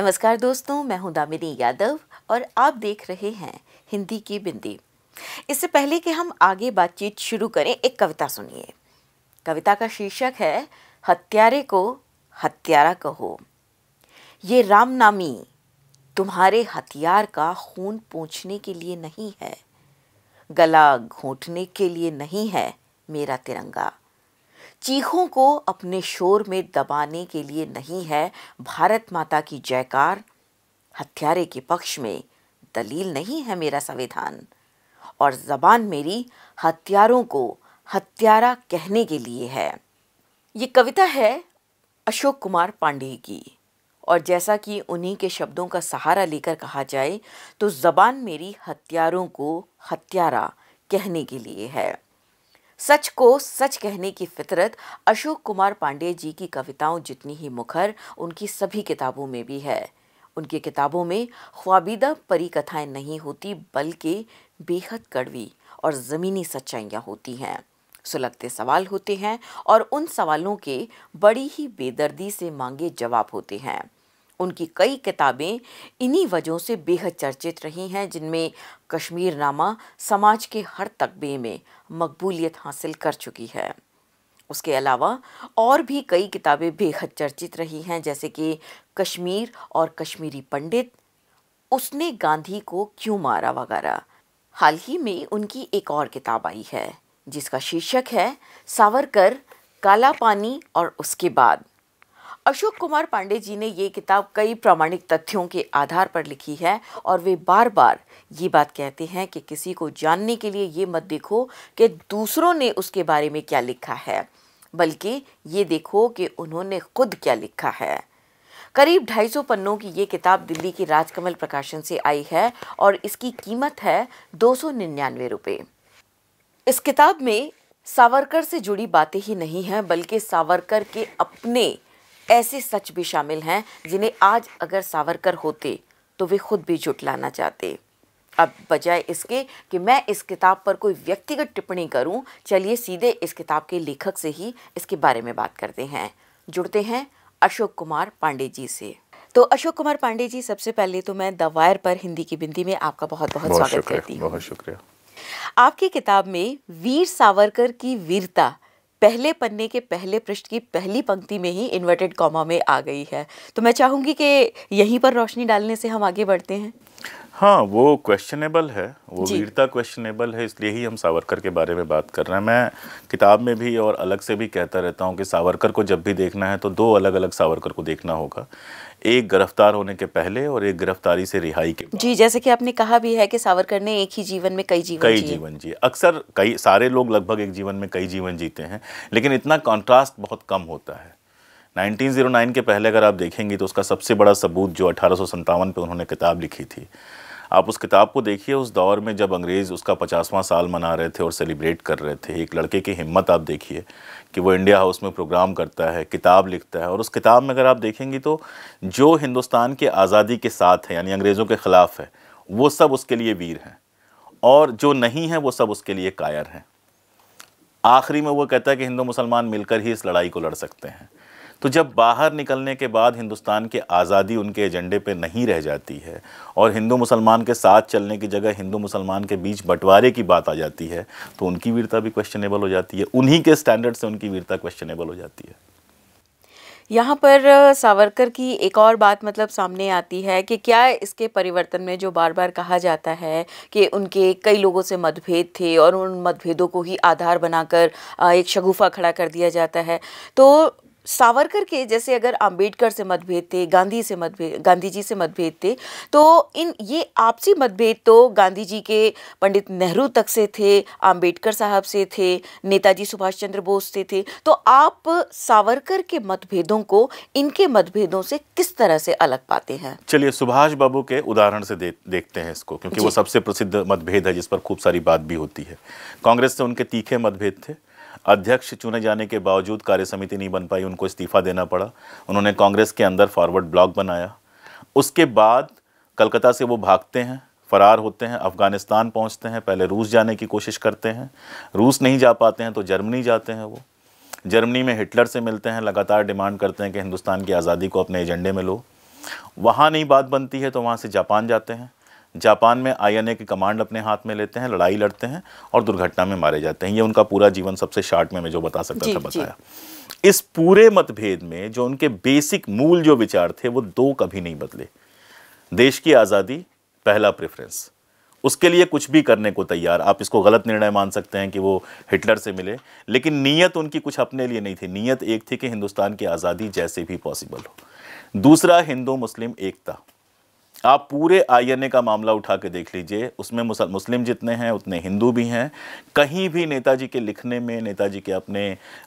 नमस्कार दोस्तों मैं हूं दामिनी यादव और आप देख रहे हैं हिंदी की बिंदी इससे पहले कि हम आगे बातचीत शुरू करें एक कविता सुनिए कविता का शीर्षक है हत्यारे को हत्यारा कहो ये रामनामी तुम्हारे हथियार का खून पूछने के लिए नहीं है गला घोटने के लिए नहीं है मेरा तिरंगा चीखों को अपने शोर में दबाने के लिए नहीं है भारत माता की जयकार हत्यारे के पक्ष में दलील नहीं है मेरा संविधान और जबान मेरी हत्यारों को हत्यारा कहने के लिए है ये कविता है अशोक कुमार पांडे की और जैसा कि उन्हीं के शब्दों का सहारा लेकर कहा जाए तो ज़बान मेरी हत्यारों को हत्यारा कहने के लिए है सच को सच कहने की फितरत अशोक कुमार पांडे जी की कविताओं जितनी ही मुखर उनकी सभी किताबों में भी है उनकी किताबों में ख्वाबीदा परी कथाएं नहीं होती बल्कि बेहद कड़वी और ज़मीनी सच्चाइयाँ होती हैं सुलगते सवाल होते हैं और उन सवालों के बड़ी ही बेदर्दी से मांगे जवाब होते हैं उनकी कई किताबें इन्हीं वजहों से बेहद चर्चित रही हैं जिनमें कश्मीर नामा समाज के हर तकबे में मकबूलियत हासिल कर चुकी है उसके अलावा और भी कई किताबें बेहद चर्चित रही हैं जैसे कि कश्मीर और कश्मीरी पंडित उसने गांधी को क्यों मारा वगैरह हाल ही में उनकी एक और किताब आई है जिसका शीर्षक है सावरकर काला पानी और उसके बाद अशोक कुमार पांडे जी ने ये किताब कई प्रामाणिक तथ्यों के आधार पर लिखी है और वे बार बार ये बात कहते हैं कि किसी को जानने के लिए ये मत देखो कि दूसरों ने उसके बारे में क्या लिखा है बल्कि ये देखो कि उन्होंने खुद क्या लिखा है करीब 250 पन्नों की ये किताब दिल्ली की राजकमल प्रकाशन से आई है और इसकी कीमत है दो सौ निन्यानवे रुपये इस किताब में सावरकर से जुड़ी बातें ही नहीं हैं बल्कि सावरकर के अपने ऐसे सच भी शामिल हैं जिन्हें आज अगर सावरकर होते तो वे खुद भी जुटलाना चाहते अब बजाय इसके कि मैं इस किताब पर कोई व्यक्तिगत टिप्पणी करूं, चलिए सीधे इस किताब के लेखक से ही इसके बारे में बात करते हैं जुड़ते हैं अशोक कुमार पांडे जी से तो अशोक कुमार पांडे जी सबसे पहले तो मैं द वायर पर हिंदी की बिंदी में आपका बहुत बहुत, बहुत स्वागत करती हूँ बहुत शुक्रिया आपकी किताब में वीर सावरकर की वीरता पहले पन्ने के पहले पृष्ठ की पहली पंक्ति में ही इन्वर्टेड कॉमा में आ गई है तो मैं चाहूँगी कि यहीं पर रोशनी डालने से हम आगे बढ़ते हैं हाँ वो क्वेश्चनेबल है वो वीरता क्वेश्चनेबल है इसलिए ही हम सावरकर के बारे में बात कर रहे हैं मैं किताब में भी और अलग से भी कहता रहता हूँ कि सावरकर को जब भी देखना है तो दो अलग अलग सावरकर को देखना होगा एक गिरफ्तार होने के पहले और एक गिरफ्तारी से रिहाई के जी जैसे कि आपने कहा भी है कि सावरकर ने एक ही जीवन में कई जीवन कई जीवन जिए अक्सर कई सारे लोग लगभग एक जीवन में कई जीवन जीते हैं लेकिन इतना कॉन्ट्रास्ट बहुत कम होता है 1909 के पहले अगर आप देखेंगे तो उसका सबसे बड़ा सबूत जो अठारह पे उन्होंने किताब लिखी थी आप उस किताब को देखिए उस दौर में जब अंग्रेज़ उसका पचासवां साल मना रहे थे और सेलिब्रेट कर रहे थे एक लड़के की हिम्मत आप देखिए कि वो इंडिया हाउस में प्रोग्राम करता है किताब लिखता है और उस किताब में अगर आप देखेंगी तो जो हिंदुस्तान के आज़ादी के साथ है यानी अंग्रेज़ों के ख़िलाफ़ है वो सब उसके लिए वीर हैं और जो नहीं है वो सब उसके लिए कायर हैं आखिरी में वो कहता है कि हिंदू मुसलमान मिलकर ही इस लड़ाई को लड़ सकते हैं तो जब बाहर निकलने के बाद हिंदुस्तान की आज़ादी उनके एजेंडे पे नहीं रह जाती है और हिंदू मुसलमान के साथ चलने की जगह हिंदू मुसलमान के बीच बंटवारे की बात आ जाती है तो उनकी वीरता भी क्वेश्चनेबल हो जाती है उन्हीं के स्टैंडर्ड से उनकी वीरता क्वेश्चनेबल हो जाती है यहाँ पर सावरकर की एक और बात मतलब सामने आती है कि क्या इसके परिवर्तन में जो बार बार कहा जाता है कि उनके कई लोगों से मतभेद थे और उन मतभेदों को ही आधार बनाकर एक शगुफा खड़ा कर दिया जाता है तो सावरकर के जैसे अगर अंबेडकर से मतभेद थे गांधी से मतभेद गांधी जी से मतभेद थे तो इन ये आपसी मतभेद तो गांधी जी के पंडित नेहरू तक से थे अंबेडकर साहब से थे नेताजी सुभाष चंद्र बोस से थे तो आप सावरकर के मतभेदों को इनके मतभेदों से किस तरह से अलग पाते हैं चलिए सुभाष बाबू के उदाहरण से दे, देखते हैं इसको क्योंकि वो सबसे प्रसिद्ध मतभेद है जिस पर खूब सारी बात भी होती है कांग्रेस से उनके तीखे मतभेद थे अध्यक्ष चुने जाने के बावजूद कार्य समिति नहीं बन पाई उनको इस्तीफा देना पड़ा उन्होंने कांग्रेस के अंदर फॉरवर्ड ब्लॉक बनाया उसके बाद कलकत्ता से वो भागते हैं फ़रार होते हैं अफ़गानिस्तान पहुंचते हैं पहले रूस जाने की कोशिश करते हैं रूस नहीं जा पाते हैं तो जर्मनी जाते हैं वो जर्मनी में हिटलर से मिलते हैं लगातार डिमांड करते हैं कि हिंदुस्तान की आज़ादी को अपने एजेंडे में लो वहाँ नहीं बात बनती है तो वहाँ से जापान जाते हैं जापान में आई एन ए की कमांड अपने हाथ में लेते हैं लड़ाई लड़ते हैं और दुर्घटना में मारे जाते हैं ये उनका पूरा जीवन सबसे शार्ट में मैं जो बता सकता था बताया इस पूरे मतभेद में जो उनके बेसिक मूल जो विचार थे वो दो कभी नहीं बदले देश की आज़ादी पहला प्रेफरेंस उसके लिए कुछ भी करने को तैयार आप इसको गलत निर्णय मान सकते हैं कि वो हिटलर से मिले लेकिन नीयत उनकी कुछ अपने लिए नहीं थी नीयत एक थी कि हिंदुस्तान की आज़ादी जैसे भी पॉसिबल हो दूसरा हिंदू मुस्लिम एकता आप पूरे आईएनए का मामला उठा के देख लीजिए उसमें मुस्लिम जितने हैं उतने हिंदू भी हैं कहीं भी नेताजी के लिखने में नेताजी के अपने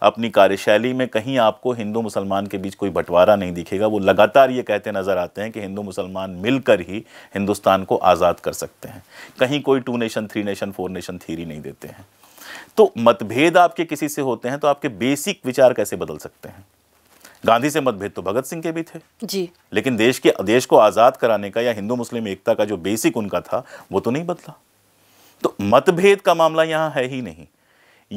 अपनी कार्यशैली में कहीं आपको हिंदू मुसलमान के बीच कोई बंटवारा नहीं दिखेगा वो लगातार ये कहते नज़र आते हैं कि हिंदू मुसलमान मिलकर ही हिंदुस्तान को आज़ाद कर सकते हैं कहीं कोई two nation three nation four nation theory नहीं देते हैं तो मतभेद आपके किसी से होते हैं तो आपके बेसिक विचार कैसे बदल सकते हैं गांधी से मतभेद तो भगत सिंह के भी थे जी लेकिन देश के देश को आज़ाद कराने का या हिंदू मुस्लिम एकता का जो बेसिक उनका था वो तो नहीं बदला तो मतभेद का मामला यहाँ है ही नहीं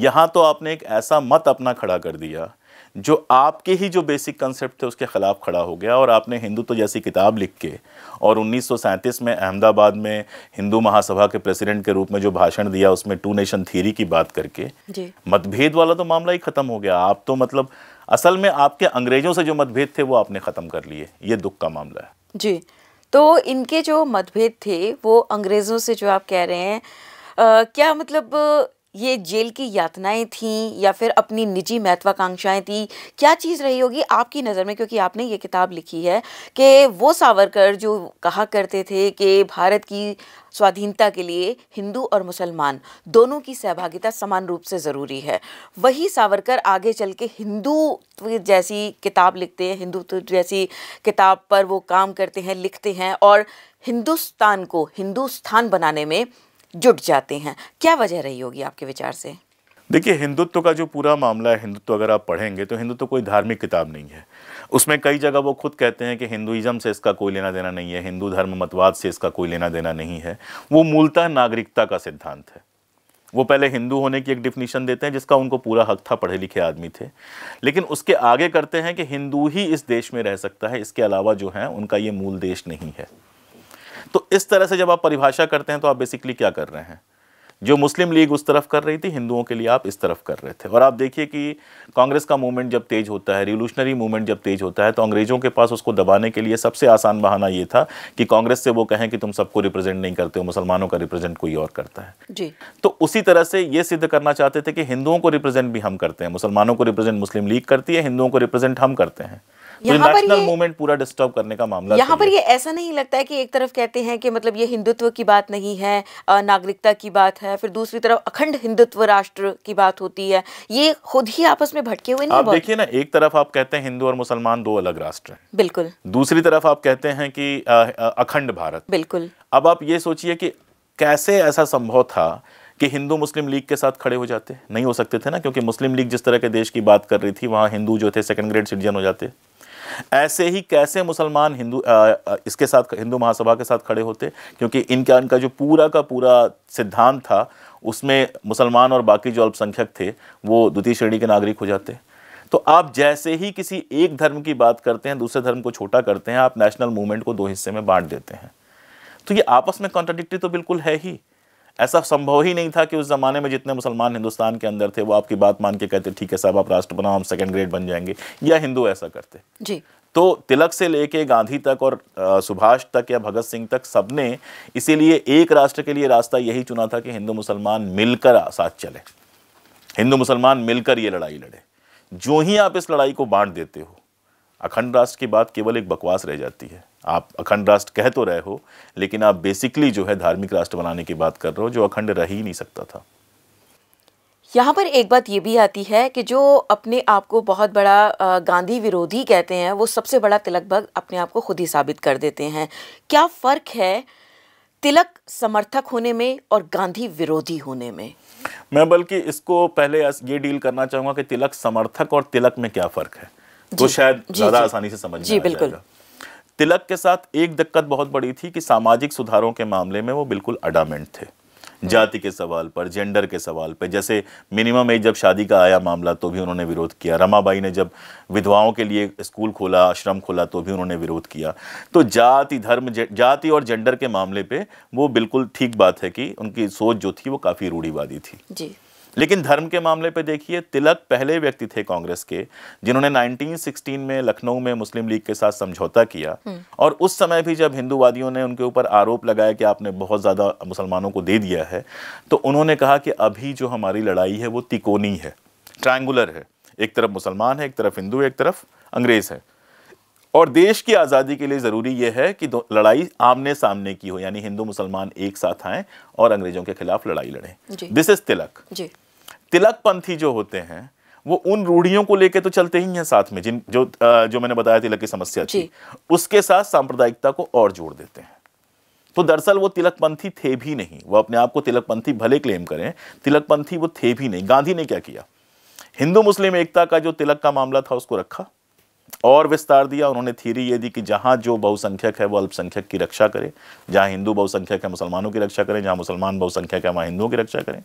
यहाँ तो आपने एक ऐसा मत अपना खड़ा कर दिया जो आपके ही जो बेसिक कंसेप्ट थे उसके ख़िलाफ़ खड़ा हो गया और आपने हिंदुत्व तो जैसी किताब लिख के और उन्नीस में अहमदाबाद में हिंदू महासभा के प्रेसिडेंट के रूप में जो भाषण दिया उसमें टू नेशन थीरी की बात करके मतभेद वाला तो मामला ही ख़त्म हो गया आप तो मतलब असल में आपके अंग्रेजों से जो मतभेद थे वो आपने ख़त्म कर लिए ये दुख का मामला है जी तो इनके जो मतभेद थे वो अंग्रेज़ों से जो आप कह रहे हैं आ, क्या मतलब ये जेल की यातनाएं थीं या फिर अपनी निजी महत्वाकांक्षाएं थी क्या चीज़ रही होगी आपकी नज़र में क्योंकि आपने ये किताब लिखी है कि वो सावरकर जो कहा करते थे कि भारत की स्वाधीनता के लिए हिंदू और मुसलमान दोनों की सहभागिता समान रूप से ज़रूरी है वही सावरकर आगे चल के हिंदुत्व जैसी किताब लिखते हैं हिंदुत्व जैसी किताब पर वो काम करते हैं लिखते हैं और हिंदुस्तान को हिंदुस्तान बनाने में जुट जाते हैं क्या वजह रही होगी आपके विचार से देखिए हिंदुत्व का जो पूरा मामला है हिंदुत्व अगर आप पढ़ेंगे तो हिंदुत्व कोई धार्मिक किताब नहीं है उसमें कई जगह वो खुद कहते हैं कि हिंदुइज्म से इसका कोई लेना देना नहीं है हिंदू धर्म मतवाद से इसका कोई लेना देना नहीं है वो मूलतः नागरिकता का सिद्धांत है वो पहले हिंदू होने की एक डिफिनीशन देते हैं जिसका उनको पूरा हक था पढ़े लिखे आदमी थे लेकिन उसके आगे करते हैं कि हिंदू ही इस देश में रह सकता है इसके अलावा जो है उनका ये मूल देश नहीं है तो इस तरह से जब आप परिभाषा करते हैं तो आप बेसिकली क्या कर रहे हैं जो मुस्लिम लीग उस तरफ कर रही थी हिंदुओं के लिए आप इस तरफ कर रहे थे और आप देखिए कि कांग्रेस का मूवमेंट जब तेज होता है रिवोल्यूशनरी मूवमेंट जब तेज होता है तो अंग्रेज़ों के पास उसको दबाने के लिए सबसे आसान बहाना ये था कि कांग्रेस से वो कहें कि तुम सबको रिप्रेजेंट नहीं करते हो मुसलमानों का रिप्रेजेंट कोई और करता है जी तो उसी तरह से ये सिद्ध करना चाहते थे कि हिंदुओं को रिप्रेजेंट भी हम करते हैं मुसलमानों को रिप्रेजेंट मुस्लिम लीग करती है हिंदुओं को रिप्रेजेंट हम करते हैं तो यहाँ पर ये मूवमेंट पूरा डिस्टर्ब करने का मामला यहाँ पर ये ऐसा नहीं लगता है कि एक तरफ कहते हैं कि मतलब ये हिंदुत्व की बात नहीं है नागरिकता की बात है फिर दूसरी तरफ अखंड हिंदुत्व राष्ट्र की बात होती है ये खुद ही आपस में भटके हुए नहीं आप देखिए ना एक तरफ आप कहते हैं हिंदू और मुसलमान दो अलग राष्ट्र हैं बिल्कुल दूसरी तरफ आप कहते हैं कि अखंड भारत बिल्कुल अब आप ये सोचिए कि कैसे ऐसा संभव था कि हिंदू मुस्लिम लीग के साथ खड़े हो जाते नहीं हो सकते थे ना क्योंकि मुस्लिम लीग जिस तरह के देश की बात कर रही थी वहाँ हिंदू जो थे सेकंड ग्रेड सिटीजन हो जाते ऐसे ही कैसे मुसलमान हिंदू इसके साथ हिंदू महासभा के साथ खड़े होते क्योंकि इनका इनका जो पूरा का पूरा सिद्धांत था उसमें मुसलमान और बाकी जो अल्पसंख्यक थे वो द्वितीय श्रेणी के नागरिक हो जाते तो आप जैसे ही किसी एक धर्म की बात करते हैं दूसरे धर्म को छोटा करते हैं आप नेशनल मूवमेंट को दो हिस्से में बांट देते हैं तो ये आपस में कॉन्ट्राडिक्टी तो बिल्कुल है ही ऐसा संभव ही नहीं था कि उस ज़माने में जितने मुसलमान हिंदुस्तान के अंदर थे वो आपकी बात मान के कहते ठीक है साहब आप राष्ट्र बनाओ हम सेकेंड ग्रेड बन जाएंगे या हिंदू ऐसा करते जी तो तिलक से लेके गांधी तक और सुभाष तक या भगत सिंह तक सबने इसीलिए एक राष्ट्र के लिए रास्ता यही चुना था कि हिंदू मुसलमान मिलकर साथ चले हिंदू मुसलमान मिलकर ये लड़ाई लड़े जो ही आप इस लड़ाई को बांट देते हो अखंड राष्ट्र की बात केवल एक बकवास रह जाती है आप अखंड राष्ट्र कह तो रहे हो लेकिन आप बेसिकली जो है धार्मिक राष्ट्र बनाने की बात कर रहे हो जो अखंड रह ही नहीं सकता था यहाँ पर एक बात ये भी आती है कि जो अपने आप को बहुत बड़ा गांधी विरोधी कहते हैं वो सबसे बड़ा तिलक भक्त अपने आप को खुद ही साबित कर देते हैं क्या फ़र्क है तिलक समर्थक होने में और गांधी विरोधी होने में मैं बल्कि इसको पहले ये डील करना चाहूँगा कि तिलक समर्थक और तिलक में क्या फ़र्क है तो शायद ज़्यादा आसानी से समझ जी बिल्कुल तिलक के साथ एक दिक्कत बहुत बड़ी थी कि सामाजिक सुधारों के मामले में वो बिल्कुल अडामेंट थे हम्म। जाति के सवाल पर जेंडर के सवाल पर जैसे मिनिमम एज जब शादी का आया मामला तो भी उन्होंने विरोध किया रमाबाई ने जब विधवाओं के लिए स्कूल खोला आश्रम खोला तो भी उन्होंने विरोध किया तो जाति धर्म जाति और जेंडर के मामले पे वो बिल्कुल ठीक बात है कि उनकी सोच जो थी वो काफ़ी रूढ़ीवादी थी जी लेकिन धर्म के मामले पर देखिए तिलक पहले व्यक्ति थे कांग्रेस के जिन्होंने 1916 में लखनऊ में मुस्लिम लीग के साथ समझौता किया हम्म। और उस समय भी जब हिंदूवादियों ने उनके ऊपर आरोप लगाया कि आपने बहुत ज़्यादा मुसलमानों को दे दिया है तो उन्होंने कहा कि अभी जो हमारी लड़ाई है वो तिकोनी है ट्राइंगुलर है एक तरफ मुसलमान है एक तरफ हिंदू एक तरफ अंग्रेज़ है और देश की आज़ादी के लिए ज़रूरी यह है कि लड़ाई आमने सामने की हो यानी हिंदू मुसलमान एक साथ आए और अंग्रेज़ों के खिलाफ लड़ाई लड़ें दिस इज़ तिलक जी तिलक पंथी जो होते हैं वो उन रूढ़ियों को लेके तो चलते ही हैं साथ में जिन जो जो मैंने बताया तिलक की समस्या थी उसके साथ सांप्रदायिकता को और जोड़ देते हैं तो दरअसल वो तिलकपंथी थे भी नहीं वो अपने आप को तिलकपंथी भले क्लेम करें तिलकपंथी वो थे भी नहीं गांधी ने क्या किया हिंदू मुस्लिम एकता का जो तिलक का मामला था उसको रखा और विस्तार दिया उन्होंने थीरी ये दी कि जहाँ जो बहुसंख्यक है वो अल्पसंख्यक की रक्षा करे जहाँ हिंदू बहुसंख्यक है मुसलमानों की रक्षा करें जहाँ मुसलमान बहुसंख्यक है वहाँ हिंदुओं की रक्षा करें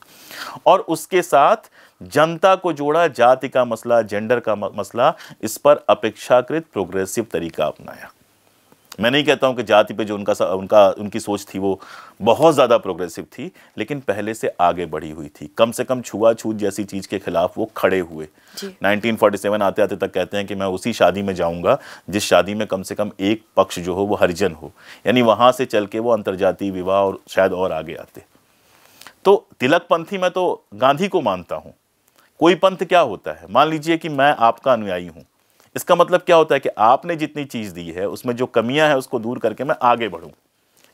और उसके साथ जनता को जोड़ा जाति का मसला जेंडर का मसला इस पर अपेक्षाकृत प्रोग्रेसिव तरीका अपनाया मैं नहीं कहता हूँ कि जाति पे जो उनका सा, उनका उनकी सोच थी वो बहुत ज़्यादा प्रोग्रेसिव थी लेकिन पहले से आगे बढ़ी हुई थी कम से कम छुआछूत जैसी चीज़ के खिलाफ वो खड़े हुए 1947 आते आते तक कहते हैं कि मैं उसी शादी में जाऊंगा जिस शादी में कम से कम एक पक्ष जो हो वो हरिजन हो यानी वहाँ से चल के वो अंतर्जातीय विवाह और शायद और आगे आते तो तिलक पंथी में तो गांधी को मानता हूँ कोई पंथ क्या होता है मान लीजिए कि मैं आपका अनुयायी हूँ इसका मतलब क्या होता है कि आपने जितनी चीज़ दी है उसमें जो कमियां हैं उसको दूर करके मैं आगे बढ़ूं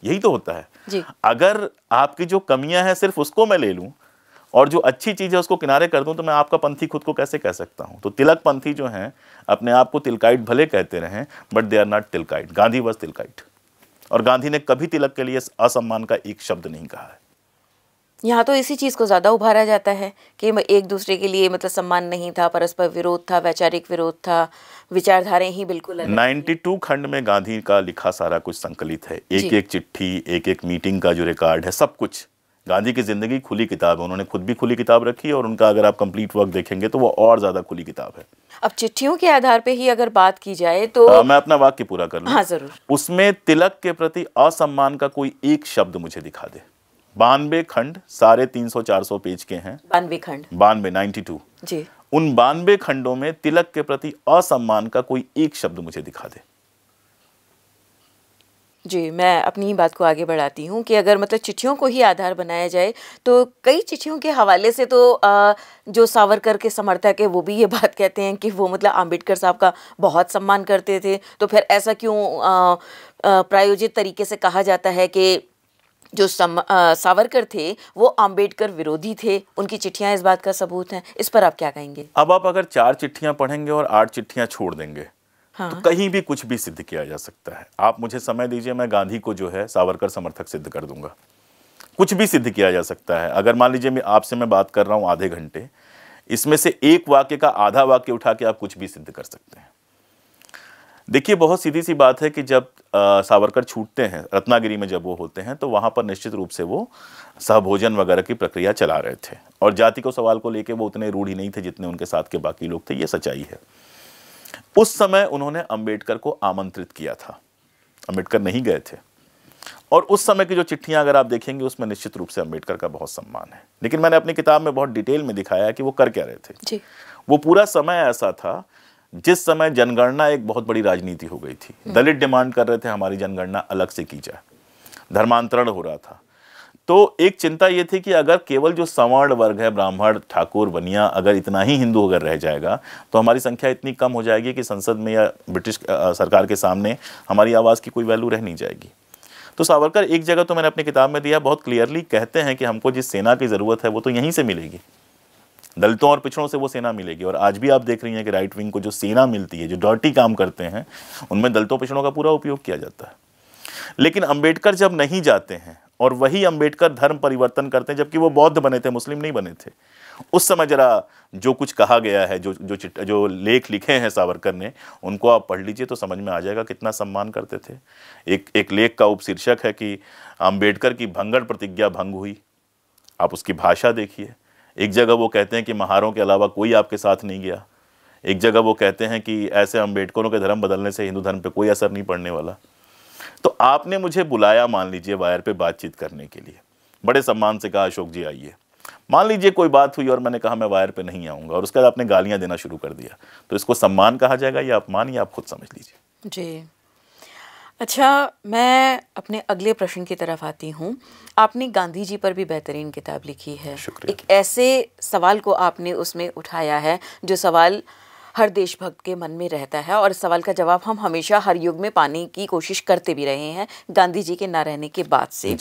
यही तो होता है जी। अगर आपकी जो कमियां हैं सिर्फ उसको मैं ले लूं और जो अच्छी चीज़ है उसको किनारे कर दूं तो मैं आपका पंथी खुद को कैसे कह सकता हूं तो तिलक पंथी जो हैं अपने आप को तिलकाइट भले कहते रहे but they are not Tilakite Gandhi was Tilakite और गांधी ने कभी तिलक के लिए असम्मान का एक शब्द नहीं कहा है यहाँ तो इसी चीज़ को ज़्यादा उभारा जाता है कि एक दूसरे के लिए मतलब सम्मान नहीं था परस्पर विरोध था वैचारिक विरोध था विचारधाराएं ही बिल्कुल नाइन्टी टू खंड में गांधी का लिखा सारा कुछ संकलित है एक एक चिट्ठी एक एक मीटिंग का जो रिकॉर्ड है सब कुछ गांधी की ज़िंदगी खुली किताब है उन्होंने खुद भी खुली किताब रखी और उनका अगर आप कंप्लीट वर्क देखेंगे तो वो और ज़्यादा खुली किताब है अब चिट्ठियों के आधार पे ही अगर बात की जाए तो आ, हाँ, मैं अपना वाक्य पूरा कर लू हाँ ज़रूर उसमें तिलक के प्रति असम्मान का कोई एक शब्द मुझे दिखा दे बानवे खंड सारे तीन सौ चार सौ पेज के हैं बानवे खंड बानवे नाइन्टी टू जी उन बानवे खंडों में तिलक के प्रति असम्मान का कोई एक शब्द मुझे दिखा दे जी मैं अपनी ही बात को आगे बढ़ाती हूँ कि अगर मतलब चिट्ठियों को ही आधार बनाया जाए तो कई चिट्ठियों के हवाले से तो आ, जो सावरकर के समर्थक है वो भी ये बात कहते हैं कि वो मतलब आम्बेडकर साहब का बहुत सम्मान करते थे तो फिर ऐसा क्यों प्रायोजित तरीके से कहा जाता है कि जो सम, सावरकर थे वो आम्बेडकर विरोधी थे उनकी चिट्ठियां इस बात का सबूत हैं इस पर आप क्या कहेंगे अब आप अगर चार चिट्ठियां पढ़ेंगे और आठ चिट्ठियां छोड़ देंगे हाँ। तो कहीं भी कुछ भी सिद्ध किया जा सकता है आप मुझे समय दीजिए मैं गांधी को जो है सावरकर समर्थक सिद्ध कर दूंगा कुछ भी सिद्ध किया जा सकता है अगर मान लीजिए मैं आपसे मैं बात कर रहा हूँ आधे घंटे इसमें से एक वाक्य का आधा वाक्य उठा के आप कुछ भी सिद्ध कर सकते हैं देखिए बहुत सीधी सी बात है कि जब सावरकर छूटते हैं रत्नागिरी में जब वो होते हैं तो वहाँ पर निश्चित रूप से वो सहभोजन वगैरह की प्रक्रिया चला रहे थे और जाति को सवाल को लेके वो उतने रूढ़ ही नहीं थे जितने उनके साथ के बाकी लोग थे ये सच्चाई है उस समय उन्होंने अम्बेडकर को आमंत्रित किया था अम्बेडकर नहीं गए थे और उस समय की जो चिट्ठियां अगर आप देखेंगे उसमें निश्चित रूप से अम्बेडकर का बहुत सम्मान है लेकिन मैंने अपनी किताब में बहुत डिटेल में दिखाया कि वो कर क्या रहे थे जी। वो पूरा समय ऐसा था जिस समय जनगणना एक बहुत बड़ी राजनीति हो गई थी हम्म। दलित डिमांड कर रहे थे हमारी जनगणना अलग से की जाए धर्मांतरण हो रहा था तो एक चिंता ये थी कि अगर केवल जो सवर्ण वर्ग है ब्राह्मण ठाकुर बनिया अगर इतना ही हिंदू अगर रह जाएगा तो हमारी संख्या इतनी कम हो जाएगी कि संसद में या ब्रिटिश सरकार के सामने हमारी आवाज़ की कोई वैल्यू रह नहीं जाएगी तो सावरकर एक जगह तो मैंने अपनी किताब में दिया बहुत क्लियरली कहते हैं कि हमको जिस सेना की ज़रूरत है वो तो यहीं से मिलेगी दलितों और पिछड़ों से वो सेना मिलेगी और आज भी आप देख रही हैं कि राइट विंग को जो सेना मिलती है जो डर्टी काम करते हैं उनमें दलितों पिछड़ों का पूरा उपयोग किया जाता है लेकिन अंबेडकर जब नहीं जाते हैं और वही अंबेडकर धर्म परिवर्तन करते हैं जबकि वो बौद्ध बने थे मुस्लिम नहीं बने थे उस समय जरा जो कुछ कहा गया है जो जो चिट जो लेख लिखे हैं सावरकर ने उनको आप पढ़ लीजिए तो समझ में आ जाएगा कितना सम्मान करते थे एक एक लेख का उपशीर्षक है कि अंबेडकर की भंगड़ प्रतिज्ञा भंग हुई आप उसकी भाषा देखिए एक जगह वो कहते हैं कि महारों के अलावा कोई आपके साथ नहीं गया एक जगह वो कहते हैं कि ऐसे अम्बेडकरों के धर्म बदलने से हिंदू धर्म पर कोई असर नहीं पड़ने वाला तो आपने मुझे बुलाया मान लीजिए वायर पर बातचीत करने के लिए बड़े सम्मान से कहा अशोक जी आइए मान लीजिए कोई बात हुई और मैंने कहा मैं वायर पे नहीं आऊंगा और उसके बाद आपने गालियाँ देना शुरू कर दिया तो इसको सम्मान कहा जाएगा या अपमान या आप खुद समझ लीजिए जी अच्छा मैं अपने अगले प्रश्न की तरफ आती हूँ आपने गांधी जी पर भी बेहतरीन किताब लिखी है एक ऐसे सवाल को आपने उसमें उठाया है जो सवाल हर देशभक्त के मन में रहता है और इस सवाल का जवाब हम हमेशा हर युग में पाने की कोशिश करते भी रहे हैं गांधी जी के ना रहने के बाद से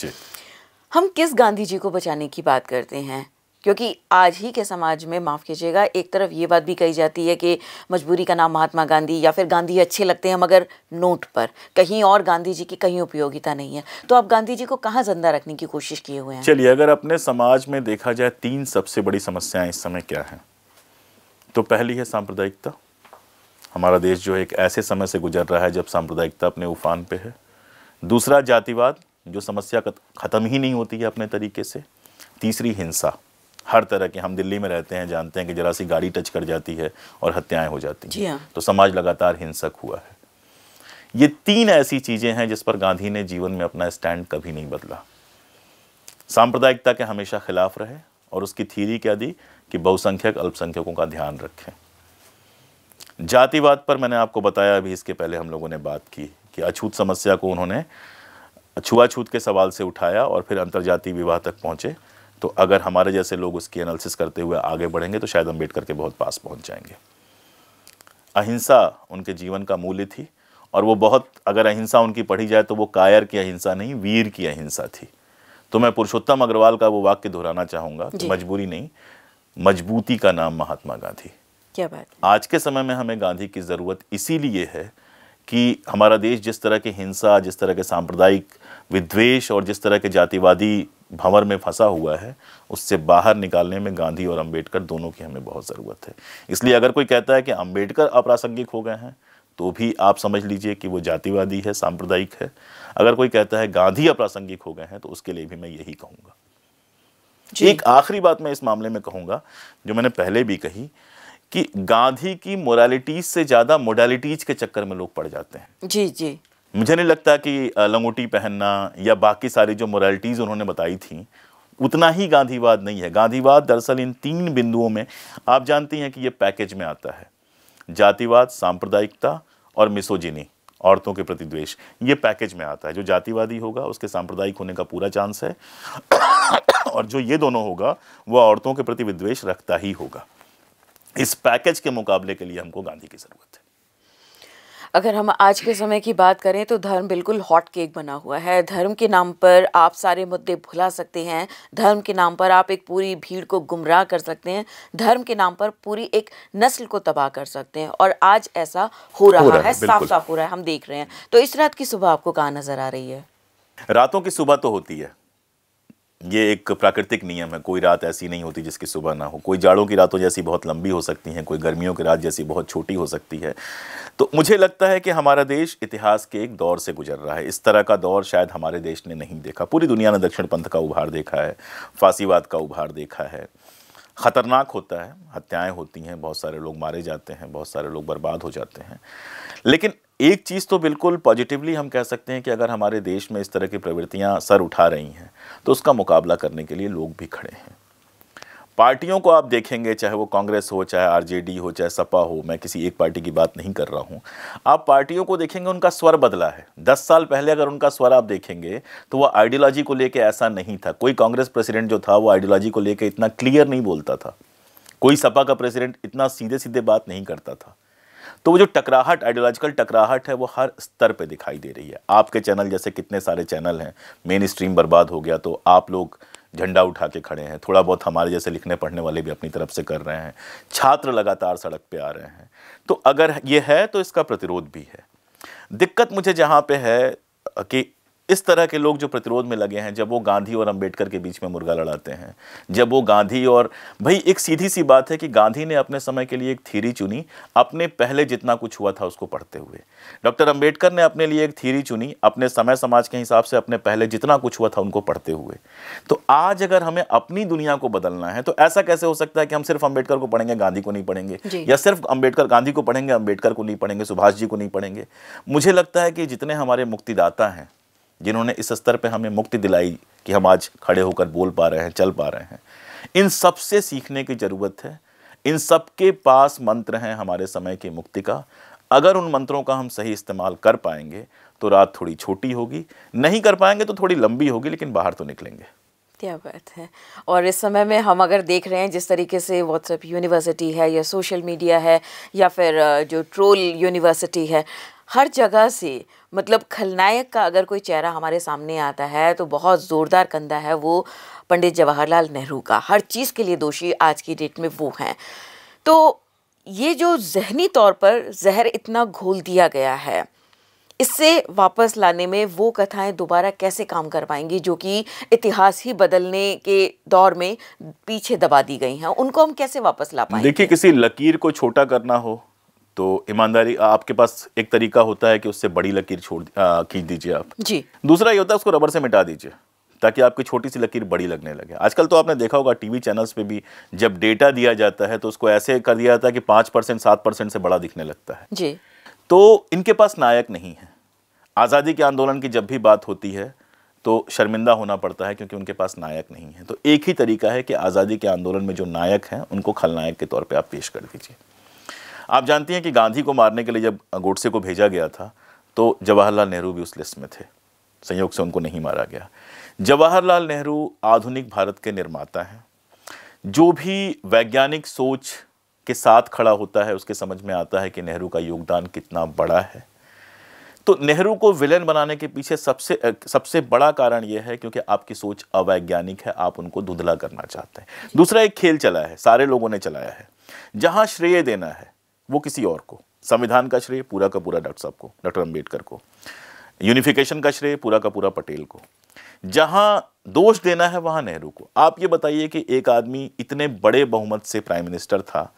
हम किस गांधी जी को बचाने की बात करते हैं क्योंकि आज ही के समाज में माफ़ कीजिएगा एक तरफ ये बात भी कही जाती है कि मजबूरी का नाम महात्मा गांधी या फिर गांधी अच्छे लगते हैं मगर नोट पर कहीं और गांधी जी की कहीं उपयोगिता नहीं है तो आप गांधी जी को कहाँ जिंदा रखने की कोशिश किए हुए हैं चलिए अगर अपने समाज में देखा जाए तीन सबसे बड़ी समस्याएं इस समय क्या हैं तो पहली है सांप्रदायिकता हमारा देश जो है एक ऐसे समय से गुजर रहा है जब सांप्रदायिकता अपने उफान पे है दूसरा जातिवाद जो समस्या ख़त्म ही नहीं होती है अपने तरीके से तीसरी हिंसा हर तरह के हम दिल्ली में रहते हैं जानते हैं कि जरा सी गाड़ी टच कर जाती है और हत्याएं हो जाती हैं हाँ। तो समाज लगातार हिंसक हुआ है ये तीन ऐसी चीज़ें हैं जिस पर गांधी ने जीवन में अपना स्टैंड कभी नहीं बदला सांप्रदायिकता के हमेशा खिलाफ रहे और उसकी थीरी क्या दी कि बहुसंख्यक अल्पसंख्यकों का ध्यान रखें जातिवाद पर मैंने आपको बताया अभी इसके पहले हम लोगों ने बात की कि अछूत समस्या को उन्होंने छुआछूत के सवाल से उठाया और फिर अंतर विवाह तक पहुंचे तो अगर हमारे जैसे लोग उसकी एनालिसिस करते हुए आगे बढ़ेंगे तो शायद अम्बेडकर के बहुत पास पहुँच जाएंगे अहिंसा उनके जीवन का मूल्य थी और वो बहुत अगर अहिंसा उनकी पढ़ी जाए तो वो कायर की अहिंसा नहीं वीर की अहिंसा थी तो मैं पुरुषोत्तम अग्रवाल का वो वाक्य दोहराना चाहूंगा कि मजबूरी नहीं मजबूती का नाम महात्मा गांधी क्या बात आज के समय में हमें गांधी की ज़रूरत इसीलिए है कि हमारा देश जिस तरह की हिंसा जिस तरह के सांप्रदायिक विद्वेष और जिस तरह के जातिवादी भंवर में फंसा हुआ है उससे बाहर निकालने में गांधी और अंबेडकर दोनों की हमें बहुत ज़रूरत है इसलिए अगर कोई कहता है कि अंबेडकर अप्रासंगिक हो गए हैं तो भी आप समझ लीजिए कि वो जातिवादी है सांप्रदायिक है अगर कोई कहता है गांधी अप्रासंगिक हो गए हैं तो उसके लिए भी मैं यही कहूँगा एक आखिरी बात मैं इस मामले में कहूँगा जो मैंने पहले भी कही कि गांधी की मोरालिटीज से ज़्यादा मोडालिटीज के चक्कर में लोग पड़ जाते हैं जी जी मुझे नहीं लगता कि लंगोटी पहनना या बाकी सारी जो मोरालिटीज़ उन्होंने बताई थी उतना ही गांधीवाद नहीं है गांधीवाद दरअसल इन तीन बिंदुओं में आप जानती हैं कि ये पैकेज में आता है जातिवाद सांप्रदायिकता और मिसोजिनी औरतों के प्रति द्वेष ये पैकेज में आता है जो जातिवादी होगा उसके सांप्रदायिक होने का पूरा चांस है और जो ये दोनों होगा वह औरतों के प्रति विद्वेष रखता ही होगा इस पैकेज के मुकाबले के लिए हमको गांधी की ज़रूरत है अगर हम आज के समय की बात करें तो धर्म बिल्कुल हॉट केक बना हुआ है धर्म के नाम पर आप सारे मुद्दे भुला सकते हैं धर्म के नाम पर आप एक पूरी भीड़ को गुमराह कर सकते हैं धर्म के नाम पर पूरी एक नस्ल को तबाह कर सकते हैं और आज ऐसा हो रहा, हो रहा है, है साफ साफ हो रहा है हम देख रहे हैं तो इस रात की सुबह आपको कहाँ नजर आ रही है रातों की सुबह तो होती है ये एक प्राकृतिक नियम है कोई रात ऐसी नहीं होती जिसकी सुबह ना हो कोई जाड़ों की रातों जैसी बहुत लंबी हो सकती हैं कोई गर्मियों की रात जैसी बहुत छोटी हो सकती है तो मुझे लगता है कि हमारा देश इतिहास के एक दौर से गुजर रहा है इस तरह का दौर शायद हमारे देश ने नहीं देखा पूरी दुनिया ने दक्षिण पंथ का उभार देखा है फांसीवाद का उभार देखा है ख़तरनाक होता है हत्याएं होती हैं बहुत सारे लोग मारे जाते हैं बहुत सारे लोग बर्बाद हो जाते हैं लेकिन एक चीज़ तो बिल्कुल पॉजिटिवली हम कह सकते हैं कि अगर हमारे देश में इस तरह की प्रवृत्तियां सर उठा रही हैं तो उसका मुकाबला करने के लिए लोग भी खड़े हैं पार्टियों को आप देखेंगे चाहे वो कांग्रेस हो चाहे आरजेडी हो चाहे सपा हो मैं किसी एक पार्टी की बात नहीं कर रहा हूँ आप पार्टियों को देखेंगे उनका स्वर बदला है दस साल पहले अगर उनका स्वर आप देखेंगे तो वो आइडियोलॉजी को लेके ऐसा नहीं था कोई कांग्रेस प्रेसिडेंट जो था वो आइडियोलॉजी को लेकर इतना क्लियर नहीं बोलता था कोई सपा का प्रेसिडेंट इतना सीधे सीधे बात नहीं करता था तो वो जो टकराहट आइडियोलॉजिकल टकराहट है वो हर स्तर पे दिखाई दे रही है आपके चैनल जैसे कितने सारे चैनल हैं मेन स्ट्रीम बर्बाद हो गया तो आप लोग झंडा उठा के खड़े हैं थोड़ा बहुत हमारे जैसे लिखने पढ़ने वाले भी अपनी तरफ से कर रहे हैं छात्र लगातार सड़क पर आ रहे हैं तो अगर ये है तो इसका प्रतिरोध भी है दिक्कत मुझे जहाँ पे है कि इस तरह के लोग जो प्रतिरोध में लगे हैं जब वो गांधी और अंबेडकर के बीच में मुर्गा लड़ाते हैं जब वो गांधी और भाई एक सीधी सी बात है कि गांधी ने अपने समय के लिए एक थीरी चुनी अपने पहले जितना कुछ हुआ था उसको पढ़ते हुए डॉक्टर अंबेडकर ने अपने लिए एक थीरी चुनी अपने समय समाज के हिसाब से अपने पहले जितना कुछ हुआ था उनको पढ़ते हुए तो आज अगर हमें अपनी दुनिया को बदलना है तो ऐसा कैसे हो सकता है कि हम सिर्फ अम्बेडकर को पढ़ेंगे गांधी को नहीं पढ़ेंगे या सिर्फ अम्बेडकर गांधी को पढ़ेंगे अम्बेडकर को नहीं पढ़ेंगे सुभाष जी को नहीं पढ़ेंगे मुझे लगता है कि जितने हमारे मुक्तिदाता हैं जिन्होंने इस स्तर पे हमें मुक्ति दिलाई कि हम आज खड़े होकर बोल पा रहे हैं चल पा रहे हैं इन सब से सीखने की ज़रूरत है इन सब के पास मंत्र हैं हमारे समय की मुक्ति का अगर उन मंत्रों का हम सही इस्तेमाल कर पाएंगे तो रात थोड़ी छोटी होगी नहीं कर पाएंगे तो थोड़ी लंबी होगी लेकिन बाहर तो निकलेंगे क्या बात है और इस समय में हम अगर देख रहे हैं जिस तरीके से व्हाट्सएप यूनिवर्सिटी है या सोशल मीडिया है या फिर जो ट्रोल यूनिवर्सिटी है हर जगह से मतलब खलनायक का अगर कोई चेहरा हमारे सामने आता है तो बहुत ज़ोरदार कंधा है वो पंडित जवाहरलाल नेहरू का हर चीज़ के लिए दोषी आज की डेट में वो हैं तो ये जो जहनी तौर पर जहर इतना घोल दिया गया है इससे वापस लाने में वो कथाएं दोबारा कैसे काम कर पाएंगी जो कि इतिहास ही बदलने के दौर में पीछे दबा दी गई हैं उनको हम कैसे वापस ला पाएंगे देखिए किसी लकीर को छोटा करना हो तो ईमानदारी आपके पास एक तरीका होता है कि उससे बड़ी लकीर छोड़ खींच दीजिए आप जी दूसरा ये होता है उसको रबर से मिटा दीजिए ताकि आपकी छोटी सी लकीर बड़ी लगने लगे आजकल तो आपने देखा होगा टीवी चैनल्स पे भी जब डेटा दिया जाता है तो उसको ऐसे कर दिया जाता है कि पाँच परसेंट सात परसेंट से बड़ा दिखने लगता है जी तो इनके पास नायक नहीं है आज़ादी के आंदोलन की जब भी बात होती है तो शर्मिंदा होना पड़ता है क्योंकि उनके पास नायक नहीं है तो एक ही तरीका है कि आज़ादी के आंदोलन में जो नायक हैं उनको खलनायक के तौर पर आप पेश कर दीजिए आप जानती हैं कि गांधी को मारने के लिए जब गोडसे को भेजा गया था तो जवाहरलाल नेहरू भी उस लिस्ट में थे संयोग से उनको नहीं मारा गया जवाहरलाल नेहरू आधुनिक भारत के निर्माता हैं जो भी वैज्ञानिक सोच के साथ खड़ा होता है उसके समझ में आता है कि नेहरू का योगदान कितना बड़ा है तो नेहरू को विलेन बनाने के पीछे सबसे सबसे बड़ा कारण यह है क्योंकि आपकी सोच अवैज्ञानिक है आप उनको धुंधला करना चाहते हैं दूसरा एक खेल चला है सारे लोगों ने चलाया है जहाँ श्रेय देना है वो किसी और को संविधान का श्रेय पूरा का पूरा डॉक्टर साहब को डॉक्टर अम्बेडकर को यूनिफिकेशन का श्रेय पूरा का पूरा पटेल को जहाँ दोष देना है वहाँ नेहरू को आप ये बताइए कि एक आदमी इतने बड़े बहुमत से प्राइम मिनिस्टर था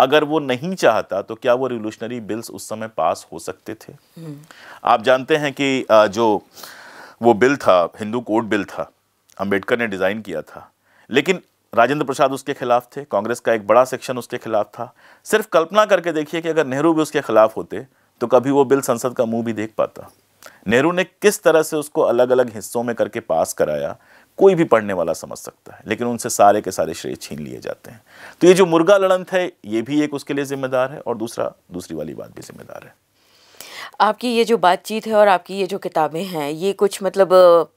अगर वो नहीं चाहता तो क्या वो रिवोल्यूशनरी बिल्स उस समय पास हो सकते थे हम्म। आप जानते हैं कि जो वो बिल था हिंदू कोड बिल था अम्बेडकर ने डिज़ाइन किया था लेकिन राजेंद्र प्रसाद उसके खिलाफ थे कांग्रेस का एक बड़ा सेक्शन उसके खिलाफ था सिर्फ कल्पना करके देखिए कि अगर नेहरू भी उसके खिलाफ होते तो कभी वो बिल संसद का मुंह भी देख पाता नेहरू ने किस तरह से उसको अलग अलग हिस्सों में करके पास कराया कोई भी पढ़ने वाला समझ सकता है लेकिन उनसे सारे के सारे श्रेय छीन लिए जाते हैं तो ये जो मुर्गा लड़न है ये भी एक उसके लिए जिम्मेदार है और दूसरा दूसरी वाली बात भी जिम्मेदार है आपकी ये जो बातचीत है और आपकी ये जो किताबें हैं ये कुछ मतलब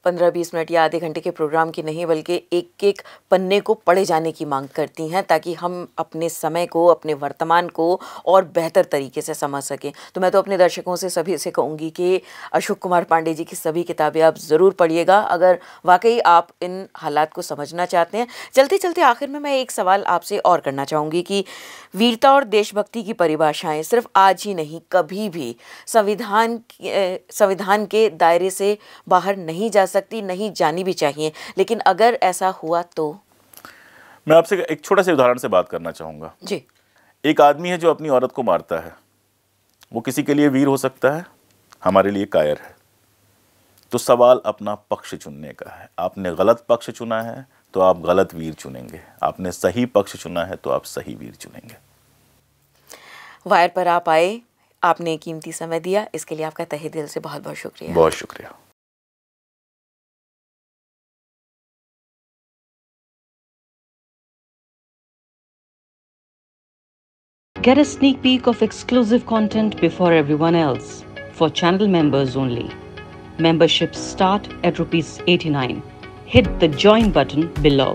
पंद्रह बीस मिनट या आधे घंटे के प्रोग्राम की नहीं बल्कि एक एक पन्ने को पढ़े जाने की मांग करती हैं ताकि हम अपने समय को अपने वर्तमान को और बेहतर तरीके से समझ सकें तो मैं तो अपने दर्शकों से सभी से कहूँगी कि अशोक कुमार पांडे जी की सभी किताबें आप ज़रूर पढ़िएगा अगर वाकई आप इन हालात को समझना चाहते हैं चलते चलते आखिर में मैं एक सवाल आपसे और करना चाहूँगी कि वीरता और देशभक्ति की परिभाषाएँ सिर्फ आज ही नहीं कभी भी संविधान संविधान के दायरे से बाहर नहीं जा सकती नहीं जानी भी चाहिए लेकिन अगर ऐसा हुआ तो मैं आपसे एक छोटा से उदाहरण से बात करना चाहूँगा जी एक आदमी है जो अपनी औरत को मारता है वो किसी के लिए वीर हो सकता है हमारे लिए कायर है तो सवाल अपना पक्ष चुनने का है आपने गलत पक्ष चुना है तो आप गलत वीर चुनेंगे आपने सही पक्ष चुना है तो आप सही वीर चुनेंगे वायर पर आप आए आपने कीमती समय दिया इसके लिए आपका तहे दिल से बहुत बहुत शुक्रिया बहुत शुक्रिया Get a sneak peek of exclusive content before everyone else for channel members only. Memberships start at rupees 89. Hit the join button below.